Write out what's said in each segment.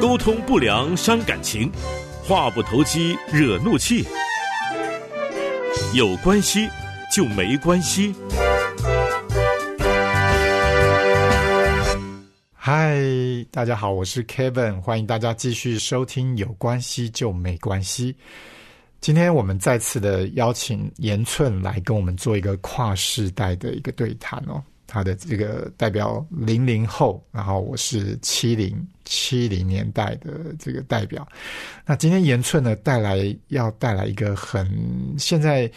沟通不良伤感情，话不投机惹怒气。有关系就没关系。嗨，大家好，我是 Kevin，欢迎大家继续收听《有关系就没关系》。今天我们再次的邀请严寸来跟我们做一个跨世代的一个对谈哦。他的这个代表零零后，然后我是七零七零年代的这个代表。那今天延寸呢带来要带来一个很现在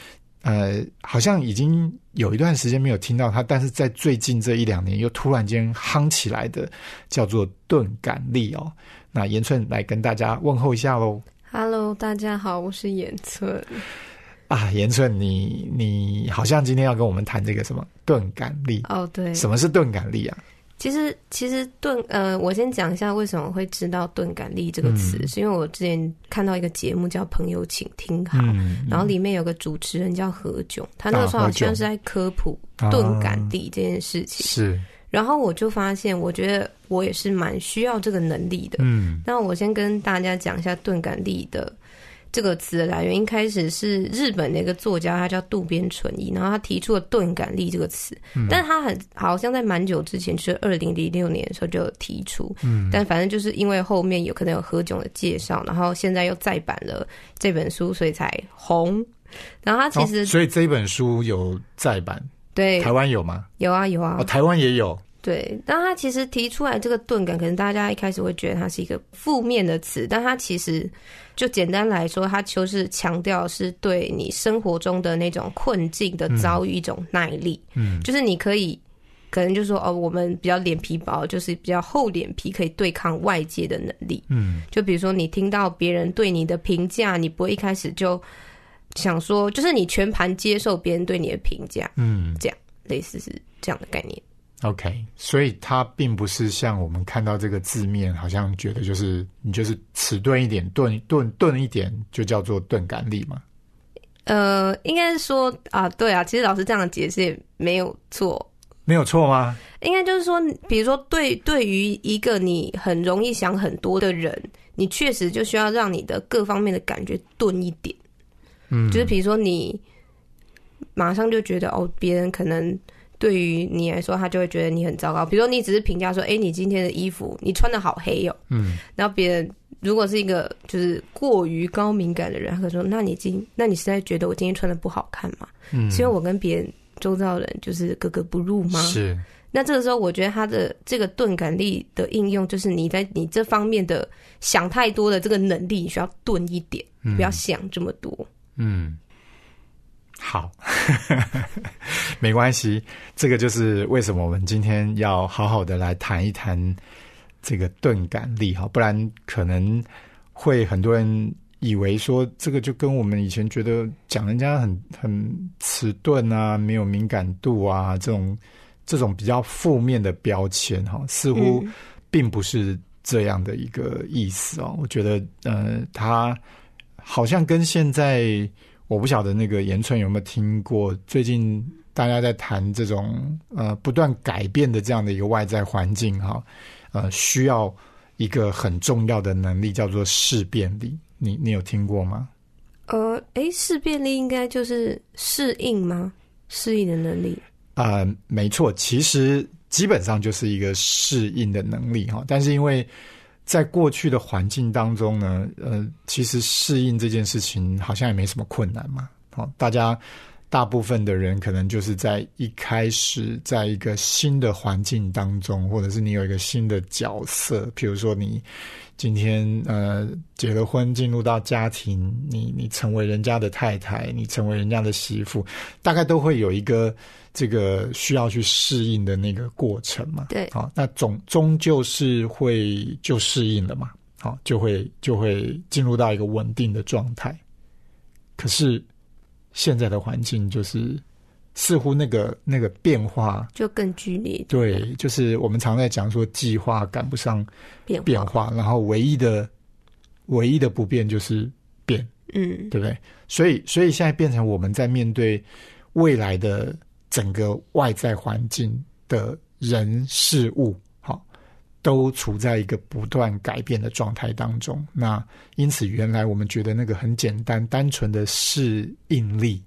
呃，好像已经有一段时间没有听到他，但是在最近这一两年又突然间夯起来的，叫做钝感力哦。那延寸来跟大家问候一下喽。Hello，大家好，我是延寸。啊，严春，你你好像今天要跟我们谈这个什么钝感力？哦，对，什么是钝感力啊？其实其实钝呃，我先讲一下为什么会知道钝感力这个词，是因为我之前看到一个节目叫《朋友，请听好》，然后里面有个主持人叫何炅，他那个时候好像是在科普钝感力这件事情。是，然后我就发现，我觉得我也是蛮需要这个能力的。嗯，那我先跟大家讲一下钝感力的。这个词的来源一开始是日本的一个作家，他叫渡边淳一，然后他提出了钝感力这个词，但他很好像在蛮久之前，就是二零零六年的时候就有提出，嗯，但反正就是因为后面有可能有何炅的介绍，然后现在又再版了这本书，所以才红。然后他其实，所以这本书有再版，对，台湾有吗？有啊，有啊，台湾也有。对，但他其实提出来这个钝感，可能大家一开始会觉得它是一个负面的词，但他其实就简单来说，他就是强调是对你生活中的那种困境的遭遇一种耐力，嗯，就是你可以，可能就说哦，我们比较脸皮薄，就是比较厚脸皮，可以对抗外界的能力，嗯，就比如说你听到别人对你的评价，你不会一开始就想说，就是你全盘接受别人对你的评价，嗯，这样类似是这样的概念。OK，所以它并不是像我们看到这个字面，好像觉得就是你就是迟钝一点，钝钝钝一点就叫做钝感力嘛。呃，应该是说啊，对啊，其实老师这样的解释也没有错，没有错吗？应该就是说，比如说，对对于一个你很容易想很多的人，你确实就需要让你的各方面的感觉钝一点，嗯，就是比如说你马上就觉得哦，别人可能。对于你来说，他就会觉得你很糟糕。比如你只是评价说：“哎，你今天的衣服，你穿的好黑哦。”嗯，然后别人如果是一个就是过于高敏感的人，他可说：“那你今，那你是在觉得我今天穿的不好看吗？嗯，是因为我跟别人周遭的人就是格格不入吗？是。那这个时候，我觉得他的这个钝感力的应用，就是你在你这方面的想太多的这个能力，你需要钝一点，不要想这么多。嗯，好。没关系，这个就是为什么我们今天要好好的来谈一谈这个钝感力哈，不然可能会很多人以为说这个就跟我们以前觉得讲人家很很迟钝啊，没有敏感度啊这种这种比较负面的标签哈，似乎并不是这样的一个意思哦。我觉得呃，他好像跟现在我不晓得那个言春有没有听过最近。大家在谈这种呃不断改变的这样的一个外在环境哈，呃，需要一个很重要的能力叫做适变力。你你有听过吗？呃，哎，适变力应该就是适应吗？适应的能力？呃，没错，其实基本上就是一个适应的能力哈。但是因为在过去的环境当中呢，呃，其实适应这件事情好像也没什么困难嘛。好，大家。大部分的人可能就是在一开始，在一个新的环境当中，或者是你有一个新的角色，比如说你今天呃结了婚，进入到家庭，你你成为人家的太太，你成为人家的媳妇，大概都会有一个这个需要去适应的那个过程嘛。对，好，那总终究是会就适应了嘛，好，就会就会进入到一个稳定的状态，可是。现在的环境就是，似乎那个那个变化就更剧烈。对，就是我们常在讲说，计划赶不上变变化，然后唯一的唯一的不变就是变。嗯，对不对？所以，所以现在变成我们在面对未来的整个外在环境的人事物。都处在一个不断改变的状态当中。那因此，原来我们觉得那个很简单、单纯的适应力，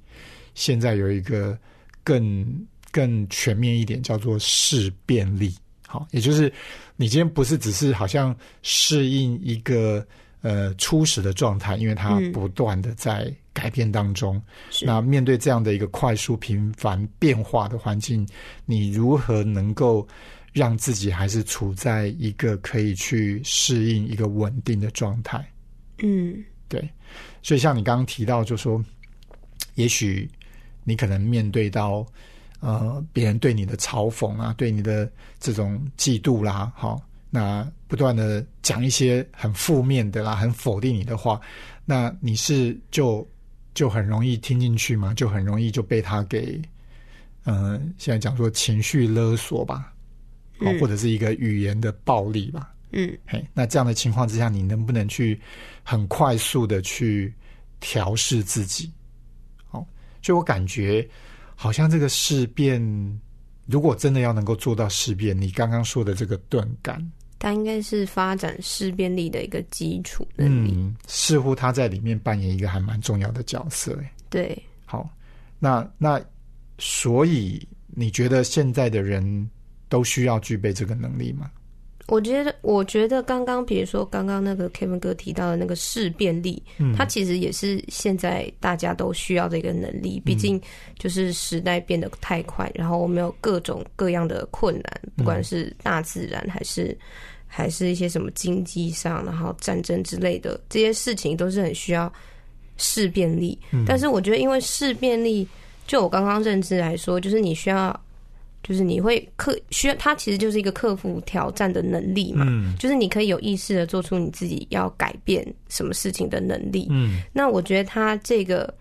现在有一个更更全面一点，叫做适变力。好，也就是你今天不是只是好像适应一个呃初始的状态，因为它不断的在改变当中。那面对这样的一个快速、频繁变化的环境，你如何能够？让自己还是处在一个可以去适应一个稳定的状态。嗯，对。所以像你刚刚提到，就说，也许你可能面对到呃别人对你的嘲讽啊，对你的这种嫉妒啦，好，那不断的讲一些很负面的啦，很否定你的话，那你是就就很容易听进去嘛，就很容易就被他给嗯，现在讲说情绪勒索吧。哦，或者是一个语言的暴力吧。嗯，嘿，那这样的情况之下，你能不能去很快速的去调试自己？哦，所以我感觉好像这个事变，如果真的要能够做到事变，你刚刚说的这个钝感，它应该是发展事变力的一个基础嗯，似乎他在里面扮演一个还蛮重要的角色，对。好，那那所以你觉得现在的人？都需要具备这个能力吗？我觉得，我觉得刚刚比如说刚刚那个 Kevin 哥提到的那个事变力，嗯，它其实也是现在大家都需要的一个能力。毕竟就是时代变得太快，然后我们有各种各样的困难，不管是大自然还是还是一些什么经济上，然后战争之类的这些事情，都是很需要事变力。但是我觉得，因为事变力，就我刚刚认知来说，就是你需要。就是你会克需要，它其实就是一个克服挑战的能力嘛。嗯，就是你可以有意识的做出你自己要改变什么事情的能力。嗯，那我觉得他这个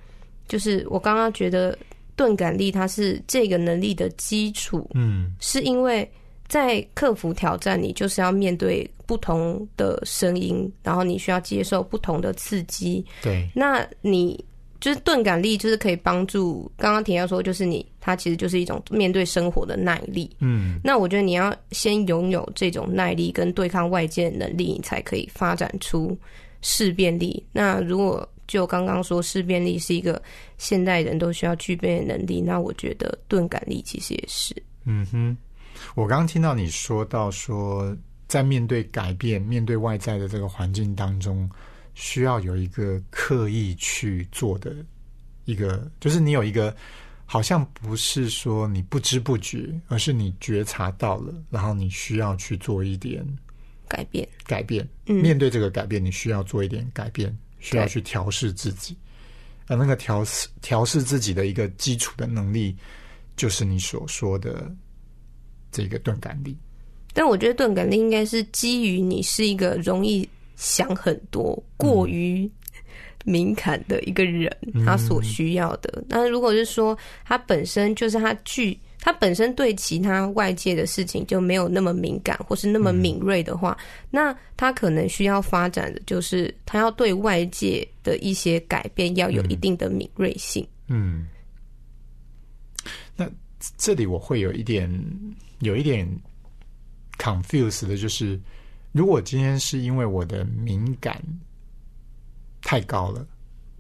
就是我刚刚觉得钝感力，它是这个能力的基础。嗯，是因为在克服挑战，你就是要面对不同的声音，然后你需要接受不同的刺激。对，那你。就是钝感力，就是可以帮助刚刚提到说，就是你它其实就是一种面对生活的耐力。嗯，那我觉得你要先拥有这种耐力跟对抗外界的能力，你才可以发展出事变力。那如果就刚刚说事变力是一个现代人都需要具备的能力，那我觉得钝感力其实也是。嗯哼，我刚刚听到你说到说，在面对改变、面对外在的这个环境当中。需要有一个刻意去做的一个，就是你有一个好像不是说你不知不觉，而是你觉察到了，然后你需要去做一点改变，改变。面对这个改变，你需要做一点改变，需要去调试自己。而那个调试调试自己的一个基础的能力，就是你所说的这个钝感力。但我觉得钝感力应该是基于你是一个容易。想很多、过于敏感的一个人，他所需要的。那如果是说他本身就是他具，他本身对其他外界的事情就没有那么敏感或是那么敏锐的话，那他可能需要发展的就是他要对外界的一些改变要有一定的敏锐性。嗯，那这里我会有一点有一点 confuse 的，就是。如果今天是因为我的敏感太高了，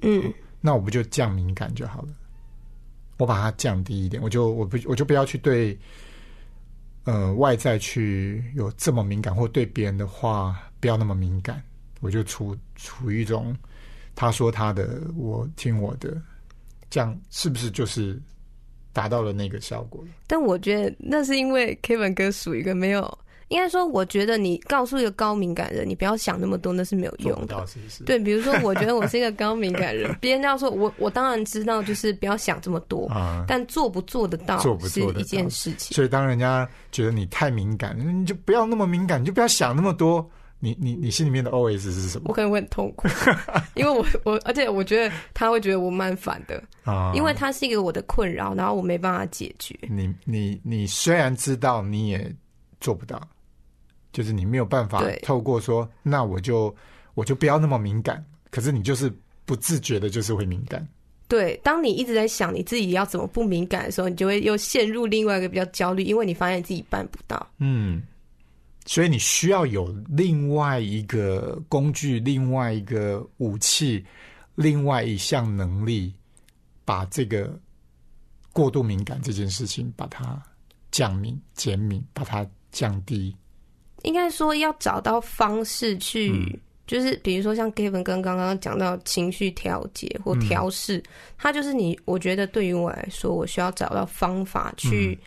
嗯，那我不就降敏感就好了？我把它降低一点，我就我不我就不要去对，呃，外在去有这么敏感，或对别人的话不要那么敏感，我就处处于一种他说他的，我听我的，这样是不是就是达到了那个效果？但我觉得那是因为 Kevin 哥属一个没有。应该说，我觉得你告诉一个高敏感人，你不要想那么多，那是没有用的。是是？对，比如说，我觉得我是一个高敏感人，别人样说我，我当然知道，就是不要想这么多。啊，但做不做得到，做不是一件事情。所以，当人家觉得你太敏感，你就不要那么敏感，你就不要想那么多。你你你心里面的 OS 是什么？我可能会很痛苦，因为我我，而且我觉得他会觉得我蛮烦的啊，因为他是一个我的困扰，然后我没办法解决。你你你虽然知道，你也做不到。就是你没有办法透过说，那我就我就不要那么敏感。可是你就是不自觉的，就是会敏感。对，当你一直在想你自己要怎么不敏感的时候，你就会又陷入另外一个比较焦虑，因为你发现自己办不到。嗯，所以你需要有另外一个工具、另外一个武器、另外一项能力，把这个过度敏感这件事情，把它降敏、减敏，把它降低。应该说要找到方式去，就是比如说像 Kevin 跟刚刚讲到情绪调节或调试，它就是你我觉得对于我来说，我需要找到方法去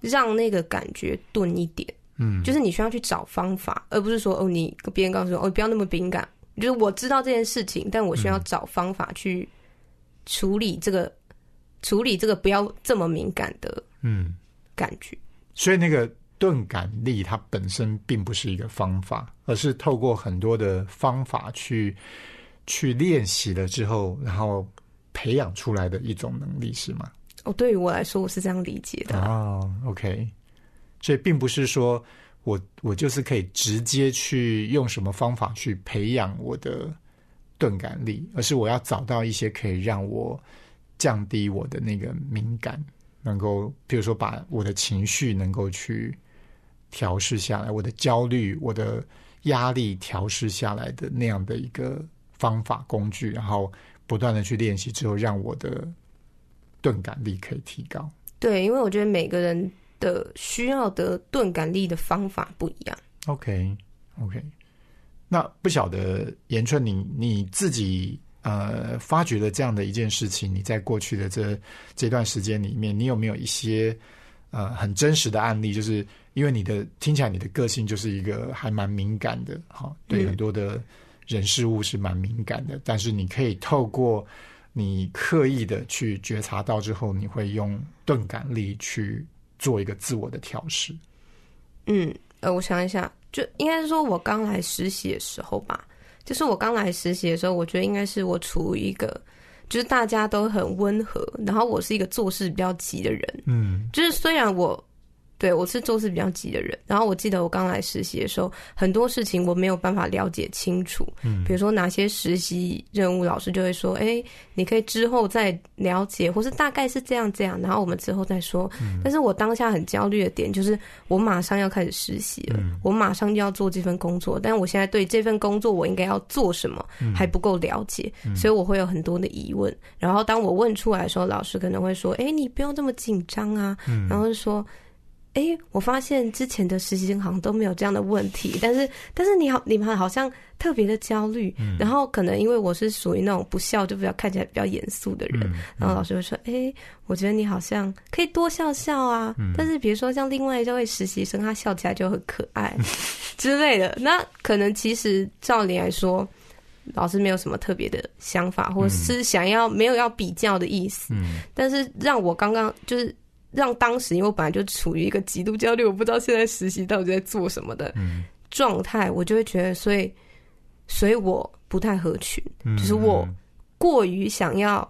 让那个感觉钝一点。嗯，就是你需要去找方法，而不是说哦，你跟别人告诉说哦，不要那么敏感。就是我知道这件事情，但我需要找方法去处理这个，处理这个不要这么敏感的嗯感觉。所以那个。钝感力它本身并不是一个方法，而是透过很多的方法去去练习了之后，然后培养出来的一种能力，是吗？哦，对于我来说，我是这样理解的啊。OK，所以并不是说我我就是可以直接去用什么方法去培养我的钝感力，而是我要找到一些可以让我降低我的那个敏感，能够比如说把我的情绪能够去。调试下来，我的焦虑、我的压力，调试下来的那样的一个方法工具，然后不断的去练习，之后，让我的钝感力可以提高。对，因为我觉得每个人的需要的钝感力的方法不一样。OK，OK。那不晓得严春，你你自己呃发觉了这样的一件事情，你在过去的这这段时间里面，你有没有一些呃很真实的案例，就是？因为你的听起来你的个性就是一个还蛮敏感的哈，对很多的人事物是蛮敏感的，但是你可以透过你刻意的去觉察到之后，你会用钝感力去做一个自我的调试。嗯，呃，我想一下，就应该是说我刚来实习的时候吧，就是我刚来实习的时候，我觉得应该是我处于一个就是大家都很温和，然后我是一个做事比较急的人，嗯，就是虽然我。对，我是做事比较急的人。然后我记得我刚来实习的时候，很多事情我没有办法了解清楚。嗯，比如说哪些实习任务，老师就会说：“哎，你可以之后再了解，或是大概是这样这样。”然后我们之后再说。嗯，但是我当下很焦虑的点就是，我马上要开始实习了，我马上就要做这份工作，但我现在对这份工作我应该要做什么还不够了解，所以我会有很多的疑问。然后当我问出来的时候，老师可能会说：“哎，你不要这么紧张啊。”嗯，然后说。哎，我发现之前的实习生好像都没有这样的问题，但是但是你好你们好像特别的焦虑，然后可能因为我是属于那种不笑就比较看起来比较严肃的人，然后老师会说，哎，我觉得你好像可以多笑笑啊，但是比如说像另外一位实习生，他笑起来就很可爱 之类的，那可能其实照理来说，老师没有什么特别的想法，或是想要没有要比较的意思，但是让我刚刚就是。让当时，因为我本来就处于一个极度焦虑，我不知道现在实习到底在做什么的状态，我就会觉得，所以，所以我不太合群，就是我过于想要。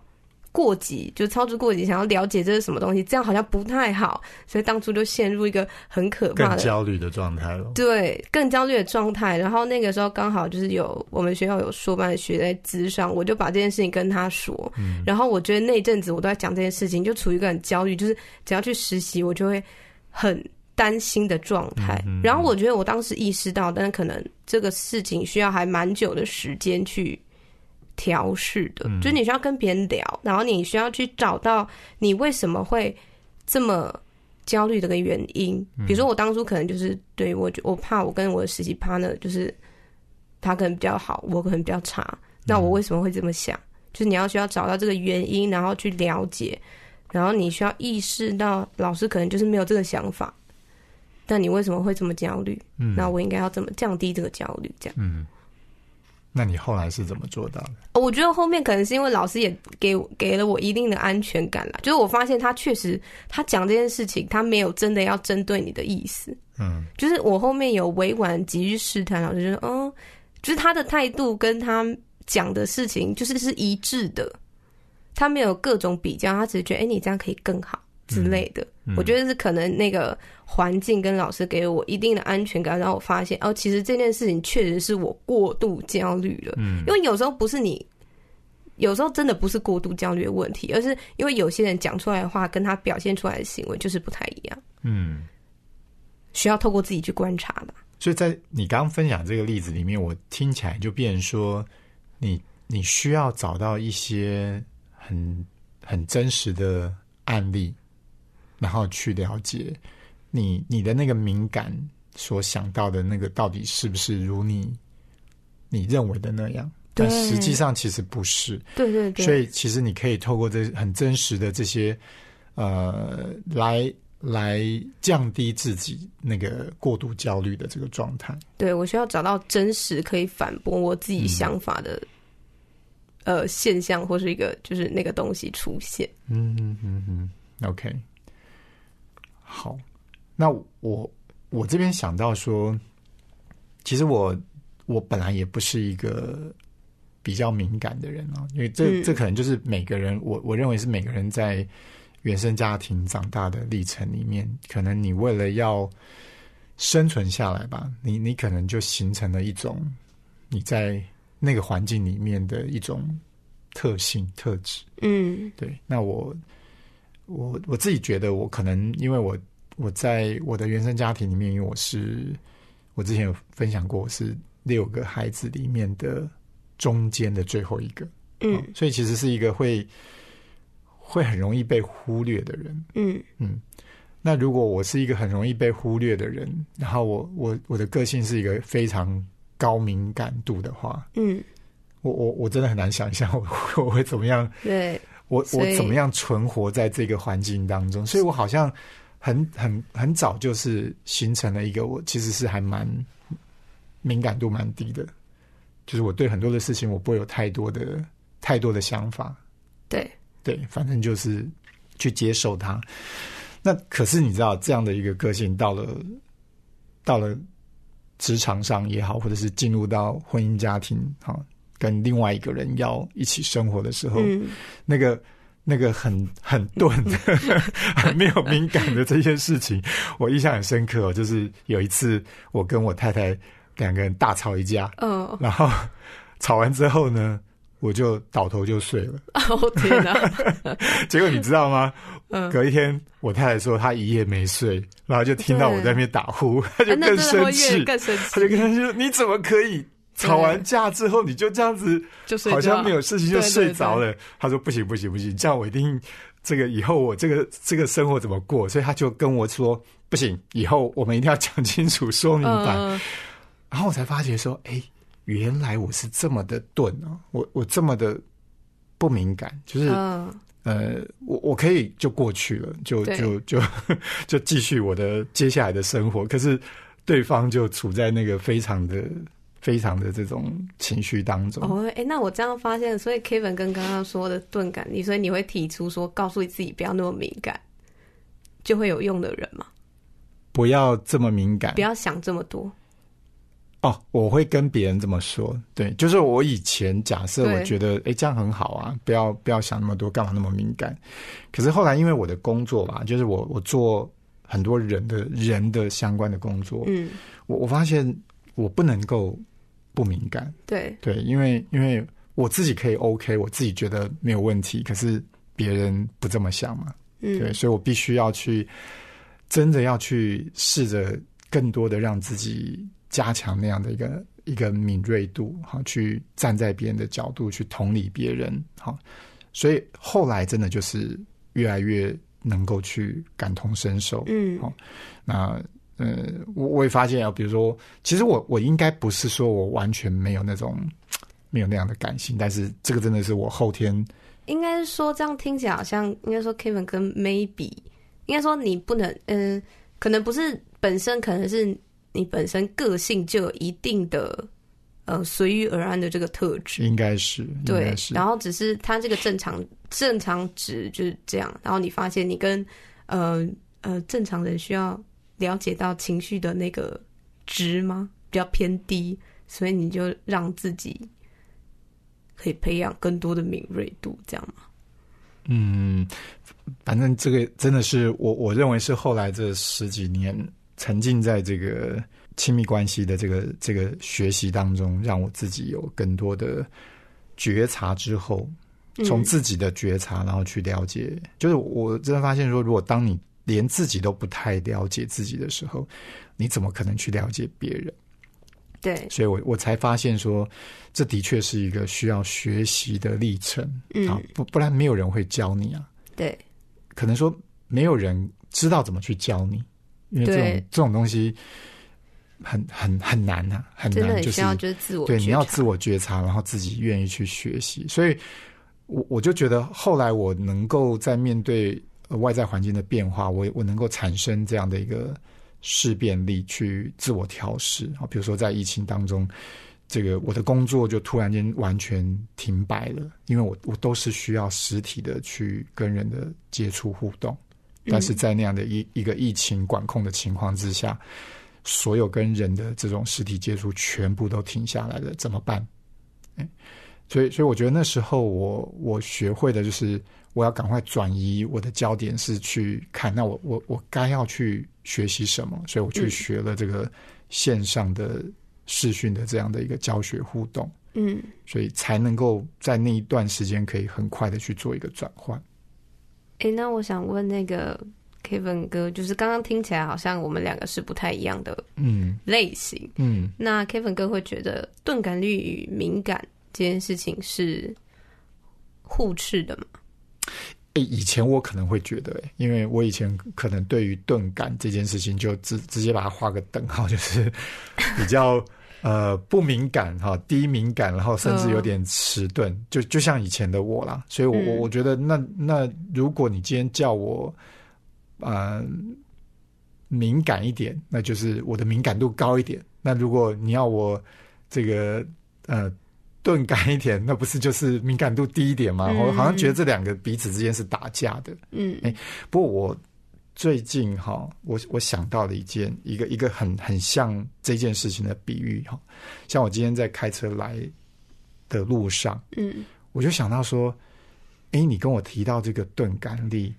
过急就操之过急，想要了解这是什么东西，这样好像不太好，所以当初就陷入一个很可怕的焦虑的状态了。对，更焦虑的状态。然后那个时候刚好就是有我们学校有说班学在资上，我就把这件事情跟他说。然后我觉得那阵子我都在讲这件事情，就处于一个很焦虑，就是只要去实习我就会很担心的状态。然后我觉得我当时意识到，但是可能这个事情需要还蛮久的时间去。调试的，就是你需要跟别人聊，然后你需要去找到你为什么会这么焦虑的个原因。比如说，我当初可能就是对我，我怕我跟我的实习 partner 就是他可能比较好，我可能比较差。那我为什么会这么想？就是你要需要找到这个原因，然后去了解，然后你需要意识到老师可能就是没有这个想法。但你为什么会这么焦虑？那我应该要怎么降低这个焦虑？这样。那你后来是怎么做到的？我觉得后面可能是因为老师也给给了我一定的安全感了，就是我发现他确实他讲这件事情，他没有真的要针对你的意思。嗯，就是我后面有委婉几句试探，老师觉得，哦，就是他的态度跟他讲的事情就是是一致的，他没有各种比较，他只是觉得，哎，你这样可以更好。之类的，我觉得是可能那个环境跟老师给我一定的安全感，然后我发现哦，其实这件事情确实是我过度焦虑了。嗯，因为有时候不是你，有时候真的不是过度焦虑的问题，而是因为有些人讲出来的话跟他表现出来的行为就是不太一样。嗯，需要透过自己去观察的。所以在你刚分享这个例子里面，我听起来就变成说，你你需要找到一些很很真实的案例。然后去了解你你的那个敏感所想到的那个到底是不是如你你认为的那样？但实际上其实不是。对对对。所以其实你可以透过这很真实的这些呃来来降低自己那个过度焦虑的这个状态。对，我需要找到真实可以反驳我自己想法的呃现象或是一个就是那个东西出现。嗯嗯嗯嗯，OK。好，那我我这边想到说，其实我我本来也不是一个比较敏感的人啊，因为这这可能就是每个人，我我认为是每个人在原生家庭长大的历程里面，可能你为了要生存下来吧，你你可能就形成了一种你在那个环境里面的一种特性特质。嗯，对，那我。我我自己觉得，我可能因为我我在我的原生家庭里面，因为我是我之前有分享过，我是六个孩子里面的中间的最后一个，嗯，所以其实是一个会会很容易被忽略的人，嗯嗯。那如果我是一个很容易被忽略的人，然后我我我的个性是一个非常高敏感度的话，嗯，我我我真的很难想象我我会怎么样，对。我我怎么样存活在这个环境当中？所以我好像很很很早就是形成了一个我其实是还蛮敏感度蛮低的，就是我对很多的事情我不会有太多的太多的想法。对对，反正就是去接受它。那可是你知道这样的一个个性到了到了职场上也好，或者是进入到婚姻家庭哈。跟另外一个人要一起生活的时候，那个那个很很钝、很没有敏感的这些事情，我印象很深刻。就是有一次，我跟我太太两个人大吵一架，嗯，然后 吵完之后呢，我就倒头就睡了。哦，天呐，结果你知道吗？隔一天，我太太说她一夜没睡，然后就听到我在那边打呼，她就更生气，更生气，她就跟他说：“你怎么可以？”吵完架之后，你就这样子，好像没有事情就睡着了。他说：“不行，不行，不行！这样我一定，这个以后我这个这个生活怎么过？”所以他就跟我说：“不行，以后我们一定要讲清楚，说明白。”然后我才发觉说：“哎，原来我是这么的钝啊！我我这么的不敏感，就是呃，我我可以就过去了，就就就 就继续我的接下来的生活。可是对方就处在那个非常的……”非常的这种情绪当中，哦，哎，那我这样发现，所以 Kevin 跟刚刚说的钝感，所以你会提出说，告诉自己不要那么敏感，就会有用的人吗？不要这么敏感，不要想这么多。哦，我会跟别人这么说，对，就是我以前假设我觉得，哎，这样很好啊，不要不要想那么多，干嘛那么敏感？可是后来因为我的工作吧，就是我我做很多人的人的相关的工作，嗯，我我发现我不能够。不敏感，对对，因为因为我自己可以 OK，我自己觉得没有问题，可是别人不这么想嘛，嗯，对，所以我必须要去真的要去试着更多的让自己加强那样的一个一个敏锐度，哈，去站在别人的角度去同理别人，哈，所以后来真的就是越来越能够去感同身受，嗯，好，那。呃，我我也发现啊，比如说，其实我我应该不是说我完全没有那种没有那样的感性，但是这个真的是我后天。应该说，这样听起来好像应该说，Kevin 跟 May 比，应该说你不能，嗯，可能不是本身，可能是你本身个性就有一定的呃随遇而安的这个特质，应该是对，然后只是他这个正常正常值就是这样，然后你发现你跟呃呃正常人需要。了解到情绪的那个值吗？比较偏低，所以你就让自己可以培养更多的敏锐度，这样吗？嗯，反正这个真的是我，我认为是后来这十几年沉浸在这个亲密关系的这个这个学习当中，让我自己有更多的觉察之后，从自己的觉察，然后去了解，就是我真的发现说，如果当你。连自己都不太了解自己的时候，你怎么可能去了解别人？对，所以我我才发现说，这的确是一个需要学习的历程。嗯，啊，不不然没有人会教你啊。对，可能说没有人知道怎么去教你，因为这种这种东西很很很难呐，很难就是就是自我对你要自我觉察，然后自己愿意去学习。所以，我我就觉得后来我能够在面对。外在环境的变化，我我能够产生这样的一个事变力去自我调试啊。比如说，在疫情当中，这个我的工作就突然间完全停摆了，因为我我都是需要实体的去跟人的接触互动，但是在那样的一一个疫情管控的情况之下，所有跟人的这种实体接触全部都停下来了，怎么办？所以所以我觉得那时候我我学会的就是。我要赶快转移我的焦点，是去看那我我我该要去学习什么？所以我去学了这个线上的视讯的这样的一个教学互动，嗯，所以才能够在那一段时间可以很快的去做一个转换。哎，那我想问那个 Kevin 哥，就是刚刚听起来好像我们两个是不太一样的嗯类型，嗯，那 Kevin 哥会觉得钝感力与敏感这件事情是互斥的吗？以前我可能会觉得，因为我以前可能对于钝感这件事情，就直直接把它画个等号，就是比较呃不敏感哈，低敏感，然后甚至有点迟钝，就就像以前的我啦。所以，我我我觉得，那那如果你今天叫我嗯敏感一点，那就是我的敏感度高一点。那如果你要我这个呃。钝感一点，那不是就是敏感度低一点吗？我好像觉得这两个彼此之间是打架的。嗯，哎，不过我最近哈，我我想到了一件，一个一个很很像这件事情的比喻哈，像我今天在开车来的路上，嗯，我就想到说，哎，你跟我提到这个钝感力，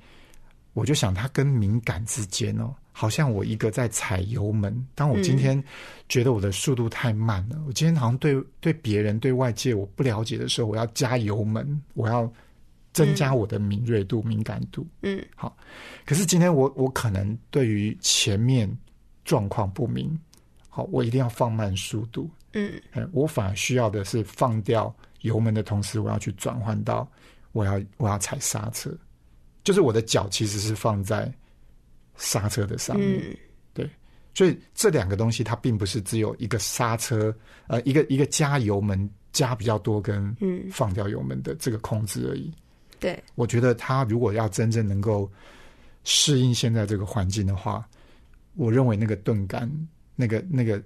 我就想它跟敏感之间哦。好像我一个在踩油门，当我今天觉得我的速度太慢了，我今天好像对对别人对外界我不了解的时候，我要加油门，我要增加我的敏锐度、敏感度。嗯，好。可是今天我我可能对于前面状况不明，好，我一定要放慢速度。嗯，哎，我反而需要的是放掉油门的同时，我要去转换到我要我要踩刹车，就是我的脚其实是放在。刹车的上面，对，所以这两个东西它并不是只有一个刹车，呃，一个一个加油门加比较多跟嗯放掉油门的这个控制而已。对，我觉得他如果要真正能够适应现在这个环境的话，我认为那个顿感，那个那个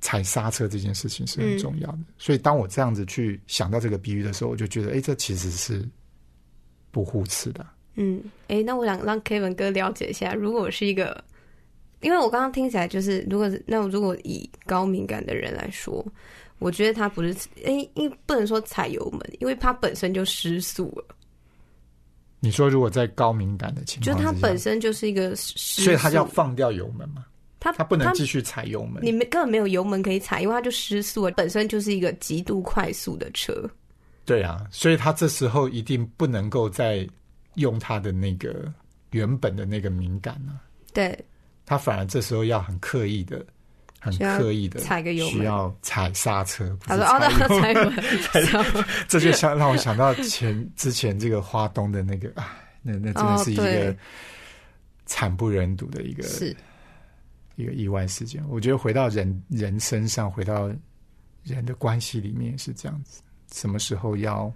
踩刹车这件事情是很重要的。所以当我这样子去想到这个比喻的时候，我就觉得，哎，这其实是不互斥的。嗯，哎，那我想让 Kevin 哥了解一下，如果是一个，因为我刚刚听起来就是，如果那如果以高敏感的人来说，我觉得他不是，哎，因为不能说踩油门，因为他本身就失速了。你说，如果在高敏感的情，就他本身就是一个，失所以他要放掉油门嘛？他他不能继续踩油门，你们根本没有油门可以踩，因为他就失速了，本身就是一个极度快速的车。对啊，所以他这时候一定不能够在。用他的那个原本的那个敏感呢？对他反而这时候要很刻意的、很刻意的踩个油门，需要踩刹车。他说：“哦，踩油门。”这就想让我想到前之前这个花东的那个，啊、那那真的是一个惨不忍睹的一个一个意外事件。我觉得回到人人身上，回到人的关系里面是这样子：什么时候要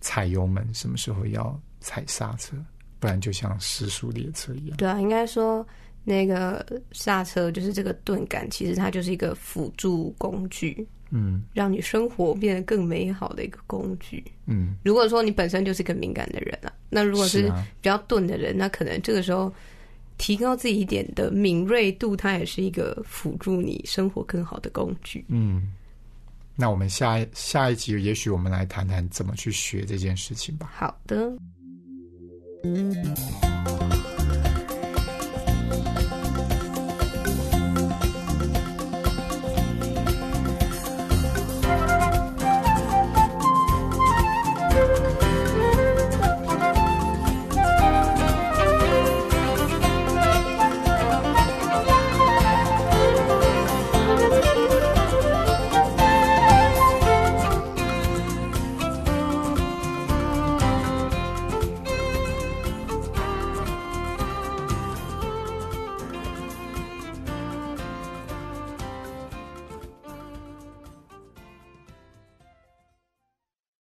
踩油门？什么时候要？踩刹车，不然就像时速列车一样。对啊，应该说那个刹车就是这个钝感，其实它就是一个辅助工具，嗯，让你生活变得更美好的一个工具。嗯，如果说你本身就是个敏感的人啊，那如果是比较钝的人，那可能这个时候提高自己一点的敏锐度，它也是一个辅助你生活更好的工具。嗯，那我们下下一集，也许我们来谈谈怎么去学这件事情吧。好的。you.